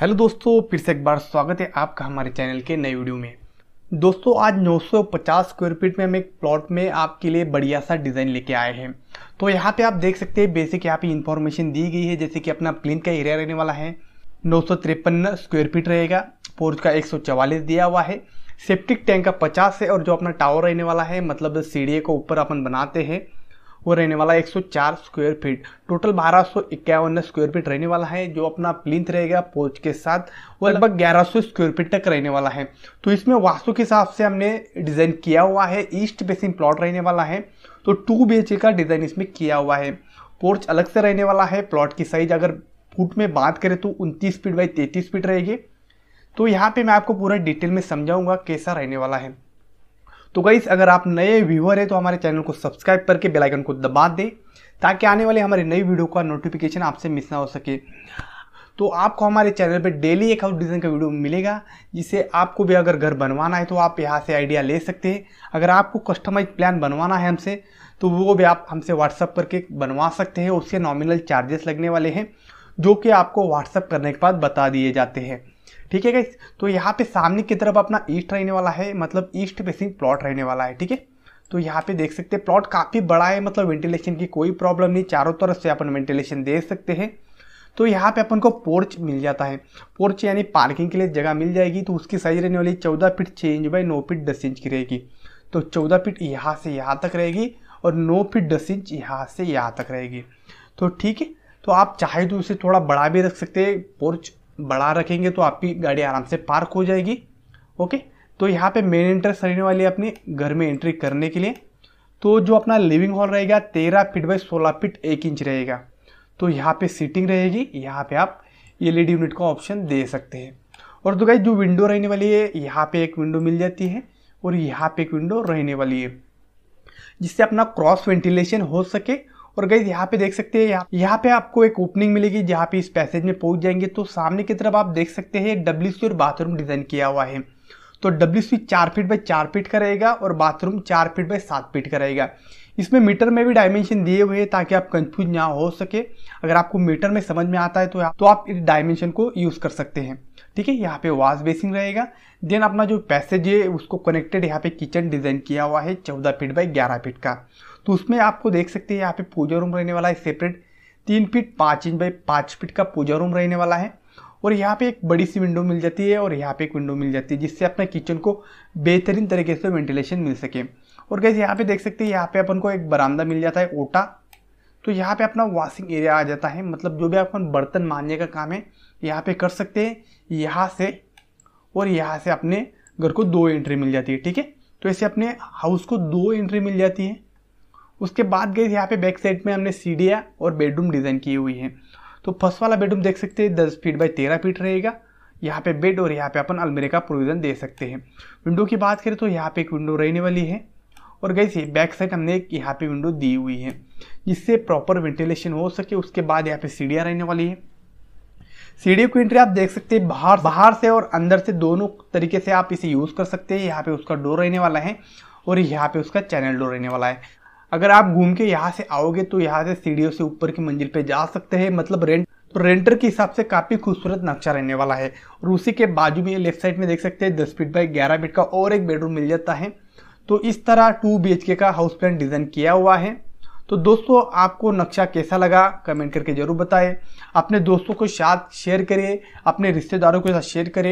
hello दोस्तों फिर से एक बार स्वागत है आपका हमारे चैनल के नए वीडियो में दोस्तों आज 950 स्क्वायर फीट में हम एक प्लॉट में आपके लिए बढ़िया सा डिज़ाइन लेके आए हैं तो यहाँ पे आप देख सकते हैं बेसिक यहाँ पे इन्फॉर्मेशन दी गई है जैसे कि अपना प्लेन का एरिया रहने वाला है नौ स्क्वायर फीट रहेगा पोर्च का एक दिया हुआ है सेप्टिक टैंक का पचास है और जो अपना टावर रहने वाला है मतलब सीढ़ी को ऊपर अपन बनाते हैं वो रहने वाला है 104 स्क्वायर फीट टोटल बारह स्क्वायर फीट रहने वाला है जो अपना प्लिंथ रहेगा पोच के साथ वो मतलब लगभग 1100 स्क्वायर फीट तक रहने वाला है तो इसमें वास्तु के हिसाब से हमने डिज़ाइन किया हुआ है ईस्ट बेसिंग प्लॉट रहने वाला है तो टू बी का डिज़ाइन इसमें किया हुआ है पोर्च अलग से रहने वाला है प्लॉट की साइज अगर फुट में बात करें तो उनतीस फीट बाई तैतीस फीट रहेगी तो यहाँ पे मैं आपको पूरा डिटेल में समझाऊंगा कैसा रहने वाला है तो गाइस अगर आप नए व्यूअर हैं तो हमारे चैनल को सब्सक्राइब करके बेल आइकन को दबा दें ताकि आने वाले हमारे नई वीडियो का नोटिफिकेशन आपसे मिस ना हो सके तो आपको हमारे चैनल पे डेली एक हाउस डिज़ाइन का वीडियो मिलेगा जिसे आपको भी अगर घर बनवाना है तो आप यहाँ से आइडिया ले सकते हैं अगर आपको कस्टमाइज प्लान बनवाना है हमसे तो वो भी आप हमसे व्हाट्सअप करके बनवा सकते हैं उसके नॉमिनल चार्जेस लगने वाले हैं जो कि आपको व्हाट्सअप करने के बाद बता दिए जाते हैं ठीक है गाइस तो यहाँ पे सामने की तरफ अपना ईस्ट रहने वाला है मतलब ईस्ट फेसिंग प्लॉट रहने वाला है ठीक है तो यहाँ पे देख सकते हैं प्लॉट काफ़ी बड़ा है मतलब वेंटिलेशन की कोई प्रॉब्लम नहीं चारों तरफ से अपन वेंटिलेशन दे सकते हैं तो यहाँ पे अपन को पोर्च मिल जाता है पोर्च यानी पार्किंग के लिए जगह मिल जाएगी तो उसकी साइज रहने वाली चौदह फीट छः इंच बाई नौ फीट दस इंच की रहेगी तो चौदह फिट यहाँ से यहाँ तक रहेगी और नौ फिट दस इंच यहाँ से यहाँ तक रहेगी तो ठीक है तो आप चाहे तो उसे थोड़ा बड़ा भी रख सकते हैं पोर्च बढ़ा रखेंगे तो आपकी गाड़ी आराम से पार्क हो जाएगी ओके तो यहाँ पे मेन एंट्रेंस रहने वाली है अपने घर में एंट्री करने के लिए तो जो अपना लिविंग हॉल रहेगा तेरह फिट बाई सोलह फिट एक इंच रहेगा तो यहाँ पे सीटिंग रहेगी यहाँ पे आप एल यूनिट e का ऑप्शन दे सकते हैं और तो गाई जो विंडो रहने वाली है यहाँ पे एक विंडो मिल जाती है और यहाँ पे एक विंडो रहने वाली है जिससे अपना क्रॉस वेंटिलेशन हो सके और गई यहाँ पे देख सकते हैं यहाँ पे आपको एक ओपनिंग मिलेगी जहाँ पे इस पैसेज में पहुंच जाएंगे तो सामने की तरफ आप देख सकते हैं डब्ल्यू सी और बाथरूम डिजाइन किया हुआ है तो डब्ल्यू सी चार फीट बाई चार फीट का रहेगा और बाथरूम चार फीट बाई सात फीट का रहेगा इसमें मीटर में भी डायमेंशन दिए हुए हैं ताकि आप कंफ्यूज ना हो सके अगर आपको मीटर में समझ में आता है तो तो आप इस डायमेंशन को यूज़ कर सकते हैं ठीक है यहाँ पे वॉश बेसिंग रहेगा देन अपना जो पैसेज है उसको कनेक्टेड यहाँ पे किचन डिज़ाइन किया हुआ है चौदह फीट बाई ग्यारह फीट का तो उसमें आपको देख सकते हैं यहाँ पे पूजा रूम रहने वाला है सेपरेट तीन फीट पाँच इंच बाई पाँच फीट का पूजा रूम रहने वाला है और यहाँ पे एक बड़ी सी विंडो मिल जाती है और यहाँ पे एक विंडो मिल जाती है जिससे अपने किचन को बेहतरीन तरीके से वेंटिलेशन मिल सके और गैस यहाँ पे देख सकते हैं यहाँ पे अपन को एक बरामदा मिल जाता है ओटा तो यहाँ पे अपना वॉशिंग एरिया आ जाता है मतलब जो भी अपन बर्तन मारने का काम है यहाँ पे कर सकते हैं यहाँ से और यहाँ से अपने घर को दो एंट्री मिल जाती है ठीक है तो ऐसे अपने हाउस को दो एंट्री मिल जाती है उसके बाद गई यहाँ पे बैक साइड में हमने सीढ़ियाँ और बेडरूम डिज़ाइन की हुई है तो फर्स्ट वाला बेडरूम देख सकते हैं दस फीट बाई तेरह फीट रहेगा यहाँ पे बेड और यहाँ पे अपन अलमेरे का प्रोविज़न दे सकते हैं विंडो की बात करें तो यहाँ पे एक विंडो रहने वाली है और गई से बैक साइड हमने एक यहाँ पे विंडो दी हुई है जिससे प्रॉपर वेंटिलेशन हो सके उसके बाद यहाँ पे सीढ़ियाँ रहने वाली है सीढ़ियों की एंट्री आप देख सकते हैं बाहर बाहर से और अंदर से दोनों तरीके से आप इसे यूज़ कर सकते हैं यहाँ पे उसका डोर रहने वाला है और यहाँ पे उसका चैनल डोर रहने वाला है अगर आप घूम के यहाँ से आओगे तो यहाँ से सीढ़ियों से ऊपर की मंजिल पे जा सकते हैं मतलब रेंट तो रेंटर के हिसाब से काफ़ी खूबसूरत नक्शा रहने वाला है और उसी के बाजू में लेफ्ट साइड में देख सकते हैं दस फीट बाई ग्यारह फीट का और एक बेडरूम मिल जाता है तो इस तरह टू बी का हाउस प्लान डिज़ाइन किया हुआ है तो दोस्तों आपको नक्शा कैसा लगा कमेंट करके ज़रूर बताएं अपने दोस्तों को साथ शेयर करिए अपने रिश्तेदारों के साथ शेयर करें